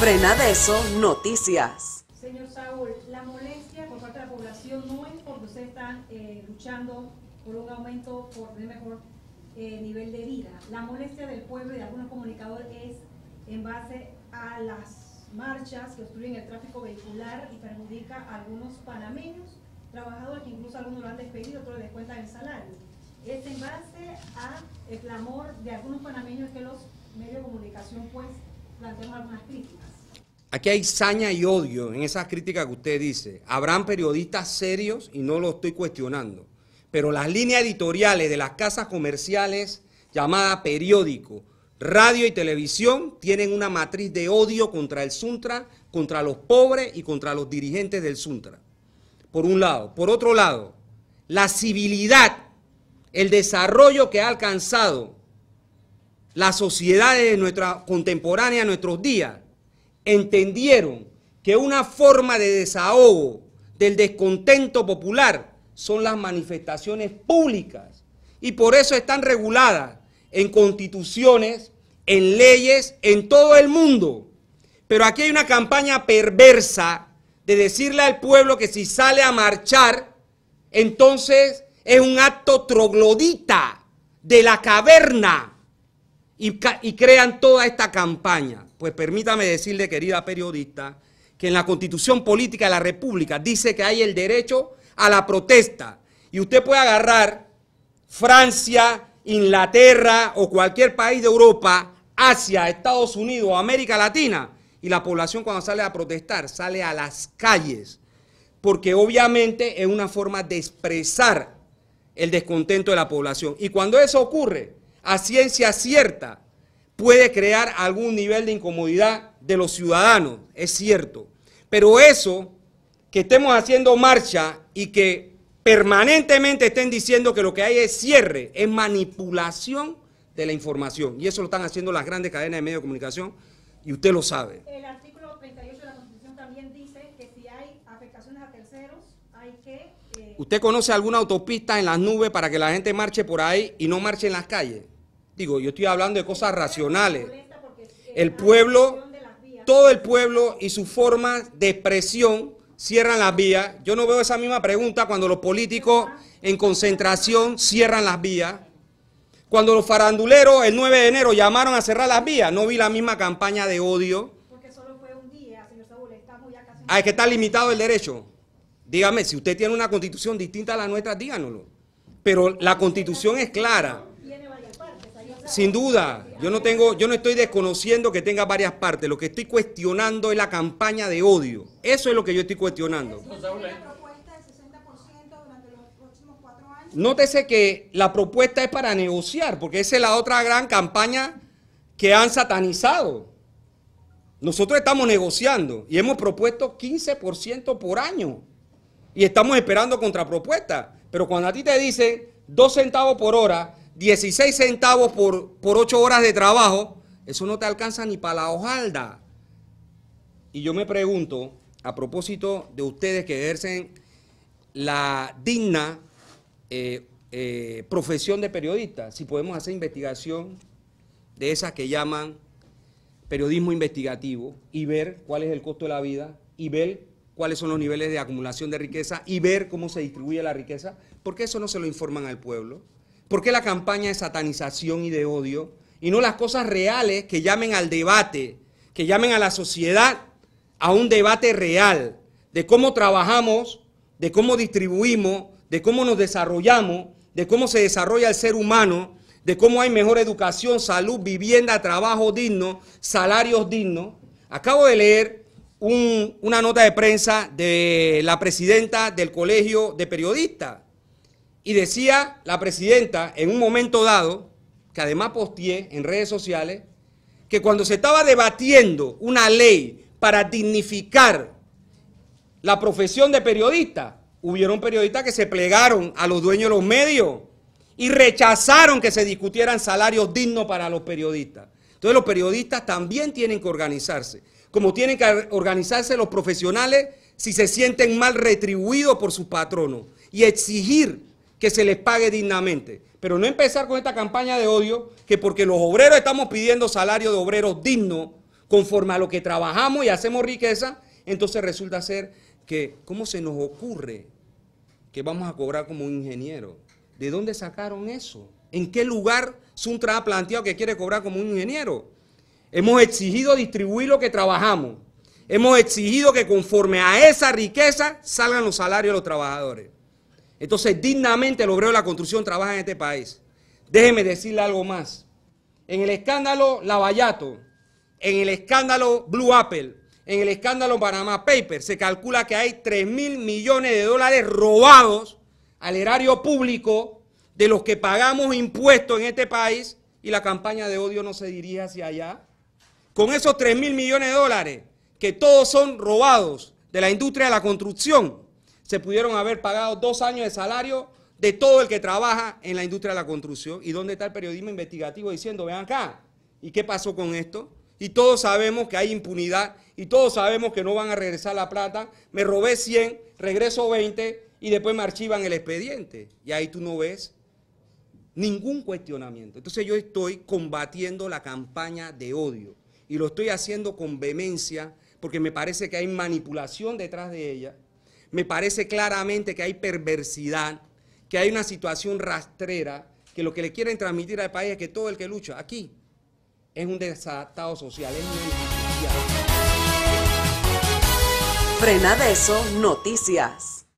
eso Noticias. Señor Saúl, la molestia por parte de la población no es porque usted están eh, luchando por un aumento, por tener mejor eh, nivel de vida. La molestia del pueblo y de algunos comunicadores es en base a las marchas que obstruyen el tráfico vehicular y perjudica a algunos panameños, trabajadores que incluso algunos lo han despedido, otros les cuentan el salario. Es en base a el clamor de algunos panameños que los medios de comunicación pues Aquí hay saña y odio en esas críticas que usted dice. Habrán periodistas serios y no lo estoy cuestionando. Pero las líneas editoriales de las casas comerciales llamadas periódico, radio y televisión tienen una matriz de odio contra el Suntra, contra los pobres y contra los dirigentes del Suntra. Por un lado. Por otro lado, la civilidad, el desarrollo que ha alcanzado las sociedades de nuestra contemporánea, nuestros días, entendieron que una forma de desahogo del descontento popular son las manifestaciones públicas y por eso están reguladas en constituciones, en leyes, en todo el mundo. Pero aquí hay una campaña perversa de decirle al pueblo que si sale a marchar, entonces es un acto troglodita de la caverna y, crean toda esta campaña. Pues permítame decirle, querida periodista, que en la constitución política de la República dice que hay el derecho a la protesta. Y usted puede agarrar Francia, Inglaterra o cualquier país de Europa, Asia, Estados Unidos o América Latina. Y la población cuando sale a protestar sale a las calles, porque obviamente es una forma de expresar el descontento de la población. Y cuando eso ocurre, a ciencia cierta puede crear algún nivel de incomodidad de los ciudadanos, es cierto. Pero eso, que estemos haciendo marcha y que permanentemente estén diciendo que lo que hay es cierre, es manipulación de la información. Y eso lo están haciendo las grandes cadenas de medios de comunicación y usted lo sabe. El artículo 38 de la Constitución también dice que si hay afectaciones a terceros, hay que ¿Usted conoce alguna autopista en las nubes para que la gente marche por ahí y no marche en las calles? Digo, yo estoy hablando de cosas racionales. El pueblo, todo el pueblo y sus formas de expresión cierran las vías. Yo no veo esa misma pregunta cuando los políticos en concentración cierran las vías. Cuando los faranduleros el 9 de enero llamaron a cerrar las vías, no vi la misma campaña de odio. Porque solo fue un día, señor estamos ya casi... Ah, es que está limitado el derecho. Dígame, si usted tiene una constitución distinta a la nuestra, díganoslo. Pero la constitución es clara. Sin duda, yo no tengo, yo no estoy desconociendo que tenga varias partes. Lo que estoy cuestionando es la campaña de odio. Eso es lo que yo estoy cuestionando. Nótese que la propuesta es para negociar, porque esa es la otra gran campaña que han satanizado. Nosotros estamos negociando y hemos propuesto 15% por año y estamos esperando contrapropuestas. Pero cuando a ti te dicen 2 centavos por hora, 16 centavos por, por 8 horas de trabajo, eso no te alcanza ni para la hojalda. Y yo me pregunto, a propósito de ustedes que ejercen la digna eh, eh, profesión de periodista, si podemos hacer investigación de esas que llaman periodismo investigativo y ver cuál es el costo de la vida y ver cuáles son los niveles de acumulación de riqueza y ver cómo se distribuye la riqueza, porque eso no se lo informan al pueblo. ¿Por qué la campaña de satanización y de odio y no las cosas reales que llamen al debate, que llamen a la sociedad a un debate real de cómo trabajamos, de cómo distribuimos, de cómo nos desarrollamos, de cómo se desarrolla el ser humano, de cómo hay mejor educación, salud, vivienda, trabajo digno, salarios dignos? Acabo de leer una nota de prensa de la presidenta del Colegio de Periodistas. Y decía la presidenta en un momento dado, que además posteé en redes sociales, que cuando se estaba debatiendo una ley para dignificar la profesión de periodista, hubieron periodistas que se plegaron a los dueños de los medios y rechazaron que se discutieran salarios dignos para los periodistas. Entonces los periodistas también tienen que organizarse, como tienen que organizarse los profesionales si se sienten mal retribuidos por sus patrono y exigir que se les pague dignamente. Pero no empezar con esta campaña de odio que porque los obreros estamos pidiendo salario de obreros digno conforme a lo que trabajamos y hacemos riqueza, entonces resulta ser que, ¿cómo se nos ocurre que vamos a cobrar como ingeniero? ¿De dónde sacaron eso? ¿En qué lugar un ha planteado que quiere cobrar como un ingeniero. Hemos exigido distribuir lo que trabajamos. Hemos exigido que conforme a esa riqueza salgan los salarios de los trabajadores. Entonces, dignamente el obrero de la construcción trabaja en este país. Déjeme decirle algo más. En el escándalo Lavallato, en el escándalo Blue Apple, en el escándalo Panama Paper, se calcula que hay 3 mil millones de dólares robados al erario público de los que pagamos impuestos en este país y la campaña de odio no se dirige hacia allá. Con esos 3 mil millones de dólares, que todos son robados de la industria de la construcción, se pudieron haber pagado dos años de salario de todo el que trabaja en la industria de la construcción. ¿Y dónde está el periodismo investigativo diciendo, ven acá, ¿y qué pasó con esto? Y todos sabemos que hay impunidad y todos sabemos que no van a regresar la plata. Me robé 100, regreso 20 y después me archivan el expediente. Y ahí tú no ves ningún cuestionamiento. Entonces yo estoy combatiendo la campaña de odio y lo estoy haciendo con vehemencia porque me parece que hay manipulación detrás de ella, me parece claramente que hay perversidad, que hay una situación rastrera, que lo que le quieren transmitir al país es que todo el que lucha aquí es un desatado social, es un Frena de eso, noticias.